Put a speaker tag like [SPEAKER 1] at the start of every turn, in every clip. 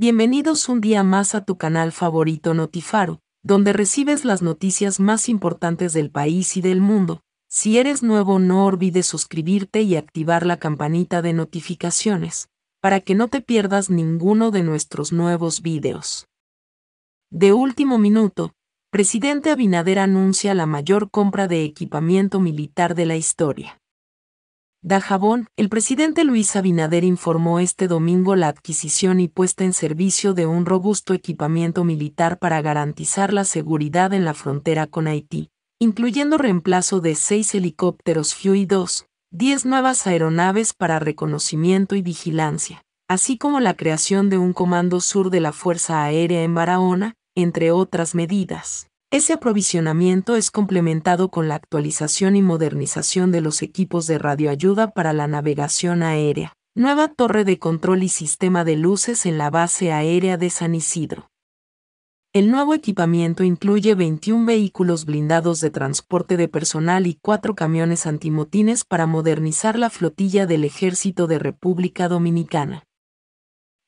[SPEAKER 1] Bienvenidos un día más a tu canal favorito Notifaro, donde recibes las noticias más importantes del país y del mundo. Si eres nuevo no olvides suscribirte y activar la campanita de notificaciones, para que no te pierdas ninguno de nuestros nuevos videos. De último minuto, presidente Abinader anuncia la mayor compra de equipamiento militar de la historia. Jabón el presidente Luis Abinader informó este domingo la adquisición y puesta en servicio de un robusto equipamiento militar para garantizar la seguridad en la frontera con Haití, incluyendo reemplazo de seis helicópteros Huey-2, diez nuevas aeronaves para reconocimiento y vigilancia, así como la creación de un comando sur de la Fuerza Aérea en Barahona, entre otras medidas. Ese aprovisionamiento es complementado con la actualización y modernización de los equipos de radioayuda para la navegación aérea. Nueva torre de control y sistema de luces en la base aérea de San Isidro. El nuevo equipamiento incluye 21 vehículos blindados de transporte de personal y cuatro camiones antimotines para modernizar la flotilla del Ejército de República Dominicana.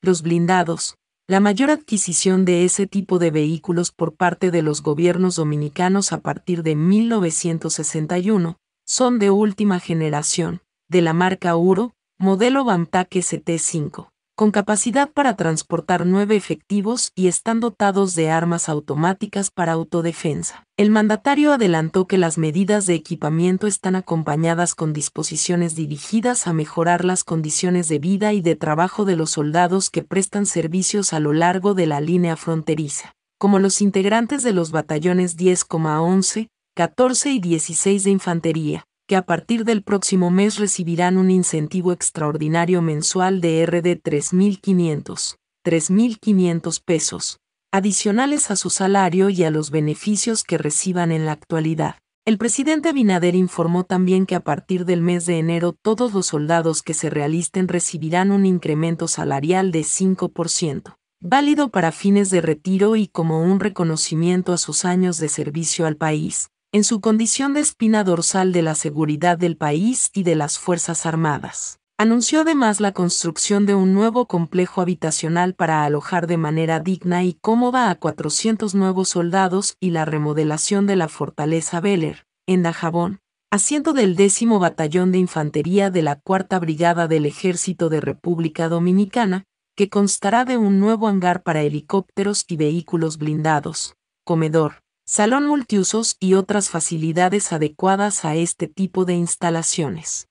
[SPEAKER 1] Los blindados, la mayor adquisición de ese tipo de vehículos por parte de los gobiernos dominicanos a partir de 1961 son de última generación, de la marca Uro, modelo Bamtaque ST5 con capacidad para transportar nueve efectivos y están dotados de armas automáticas para autodefensa. El mandatario adelantó que las medidas de equipamiento están acompañadas con disposiciones dirigidas a mejorar las condiciones de vida y de trabajo de los soldados que prestan servicios a lo largo de la línea fronteriza, como los integrantes de los batallones 10,11, 14 y 16 de infantería, que a partir del próximo mes recibirán un incentivo extraordinario mensual de R 3.500, 3.500 pesos, adicionales a su salario y a los beneficios que reciban en la actualidad. El presidente Binader informó también que a partir del mes de enero todos los soldados que se realisten recibirán un incremento salarial de 5%, válido para fines de retiro y como un reconocimiento a sus años de servicio al país en su condición de espina dorsal de la seguridad del país y de las Fuerzas Armadas. Anunció además la construcción de un nuevo complejo habitacional para alojar de manera digna y cómoda a 400 nuevos soldados y la remodelación de la fortaleza Beler, en Dajabón, asiento del décimo batallón de infantería de la cuarta brigada del ejército de República Dominicana, que constará de un nuevo hangar para helicópteros y vehículos blindados, comedor, salón multiusos y otras facilidades adecuadas a este tipo de instalaciones.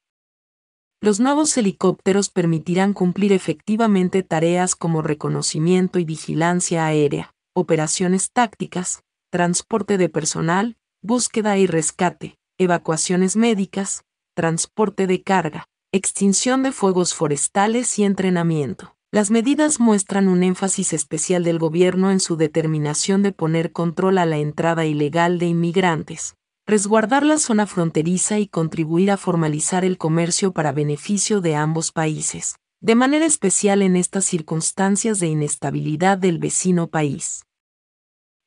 [SPEAKER 1] Los nuevos helicópteros permitirán cumplir efectivamente tareas como reconocimiento y vigilancia aérea, operaciones tácticas, transporte de personal, búsqueda y rescate, evacuaciones médicas, transporte de carga, extinción de fuegos forestales y entrenamiento. Las medidas muestran un énfasis especial del gobierno en su determinación de poner control a la entrada ilegal de inmigrantes, resguardar la zona fronteriza y contribuir a formalizar el comercio para beneficio de ambos países, de manera especial en estas circunstancias de inestabilidad del vecino país.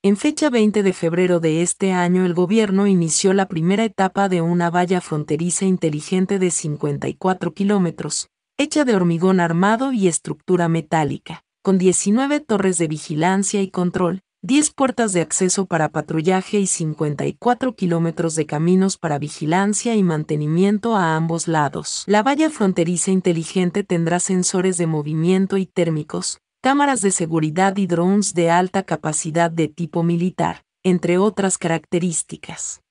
[SPEAKER 1] En fecha 20 de febrero de este año el gobierno inició la primera etapa de una valla fronteriza inteligente de 54 kilómetros, hecha de hormigón armado y estructura metálica, con 19 torres de vigilancia y control, 10 puertas de acceso para patrullaje y 54 kilómetros de caminos para vigilancia y mantenimiento a ambos lados. La valla fronteriza inteligente tendrá sensores de movimiento y térmicos, cámaras de seguridad y drones de alta capacidad de tipo militar, entre otras características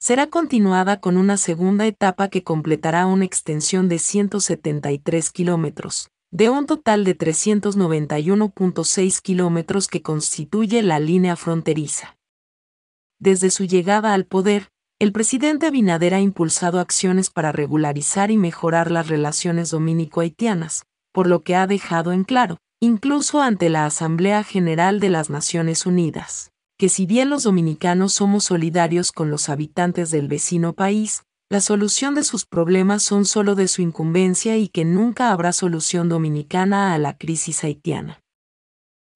[SPEAKER 1] será continuada con una segunda etapa que completará una extensión de 173 kilómetros, de un total de 391.6 kilómetros que constituye la línea fronteriza. Desde su llegada al poder, el presidente Abinader ha impulsado acciones para regularizar y mejorar las relaciones dominico-haitianas, por lo que ha dejado en claro, incluso ante la Asamblea General de las Naciones Unidas, que si bien los dominicanos somos solidarios con los habitantes del vecino país, la solución de sus problemas son solo de su incumbencia y que nunca habrá solución dominicana a la crisis haitiana.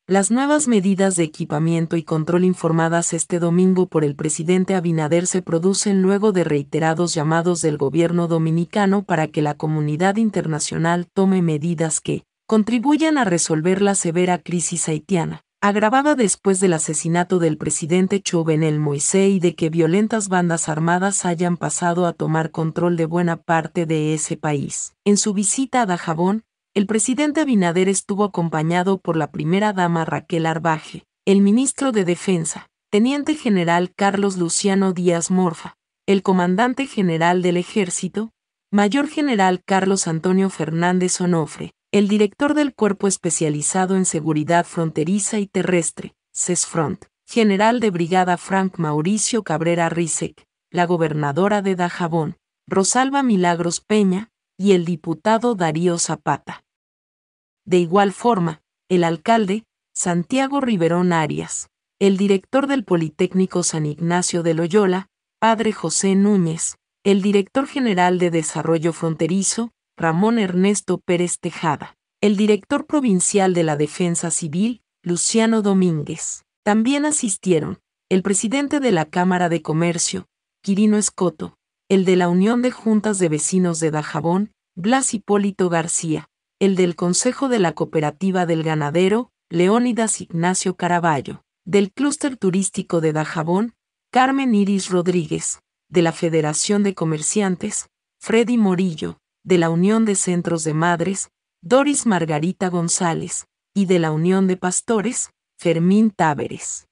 [SPEAKER 1] Las nuevas medidas de equipamiento y control informadas este domingo por el presidente Abinader se producen luego de reiterados llamados del gobierno dominicano para que la comunidad internacional tome medidas que contribuyan a resolver la severa crisis haitiana, agravada después del asesinato del presidente El Moisés y de que violentas bandas armadas hayan pasado a tomar control de buena parte de ese país. En su visita a Dajabón, el presidente Abinader estuvo acompañado por la primera dama Raquel Arbaje, el ministro de Defensa, teniente general Carlos Luciano Díaz Morfa, el comandante general del Ejército, mayor general Carlos Antonio Fernández Onofre, el director del Cuerpo Especializado en Seguridad Fronteriza y Terrestre, CESFRONT, general de brigada Frank Mauricio Cabrera Rizek, la gobernadora de Dajabón, Rosalba Milagros Peña, y el diputado Darío Zapata. De igual forma, el alcalde, Santiago Riverón Arias, el director del Politécnico San Ignacio de Loyola, padre José Núñez, el director general de Desarrollo Fronterizo, Ramón Ernesto Pérez Tejada, el director provincial de la Defensa Civil, Luciano Domínguez. También asistieron el presidente de la Cámara de Comercio, Quirino Escoto, el de la Unión de Juntas de Vecinos de Dajabón, Blas Hipólito García, el del Consejo de la Cooperativa del Ganadero, Leónidas Ignacio Caraballo, del Clúster Turístico de Dajabón, Carmen Iris Rodríguez, de la Federación de Comerciantes, Freddy Morillo, de la Unión de Centros de Madres, Doris Margarita González, y de la Unión de Pastores, Fermín Táveres.